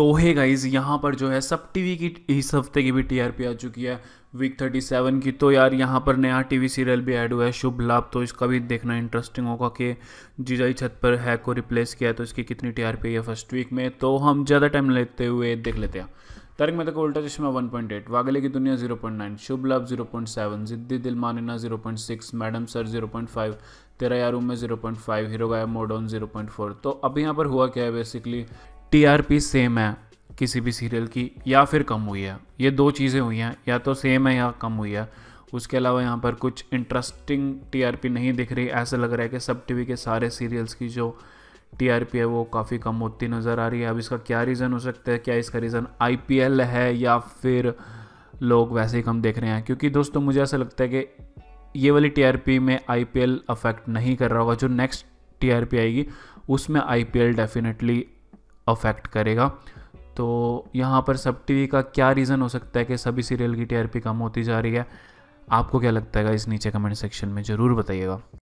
तो hey guys यहाँ पर जो है सब टीवी की इस हफ्ते की भी टीआरपी आ चुकी है वीक 37 की तो यार यहाँ पर नया टीवी सीरियल भी ऐड हुआ है शुभ लाभ तो इसका भी देखना इंटरेस्टिंग होगा कि जीजाई छत पर है को रिप्लेस किया है तो इसकी कितनी टीआरपी है फर्स्ट वीक में तो हम ज़्यादा टाइम लेते हुए देख लेते हैं तारक मेहता का उल्टा चश्मा 1.8 वागले की दुनिया 0.9 शुभ लाभ 0.7 जिद्दी दिल मानना 0.6 मैडम सर 0.5 तेरा यारू में 0.5 हीरो मोडोन जीरो पॉइंट 0.4 तो अब यहाँ पर हुआ क्या है बेसिकली टीआरपी सेम है किसी भी सीरियल की या फिर कम हुई है ये दो चीज़ें हुई हैं या तो सेम है या कम हुई है उसके अलावा यहाँ पर कुछ इंटरेस्टिंग टीआरपी नहीं दिख रही ऐसा लग रहा है कि सब टीवी के सारे सीरियल्स की जो टीआरपी है वो काफ़ी कम होती नज़र आ रही है अब इसका क्या रीज़न हो सकता है क्या इसका रीज़न आई है या फिर लोग वैसे ही कम देख रहे हैं क्योंकि दोस्तों मुझे ऐसा लगता है कि ये वाली टीआरपी में आईपीएल अफेक्ट नहीं कर रहा होगा जो नेक्स्ट टीआरपी आएगी उसमें आईपीएल डेफिनेटली अफेक्ट करेगा तो यहाँ पर सब टी का क्या रीज़न हो सकता है कि सभी सीरियल की टीआरपी कम होती जा रही है आपको क्या लगता है इस नीचे कमेंट सेक्शन में ज़रूर बताइएगा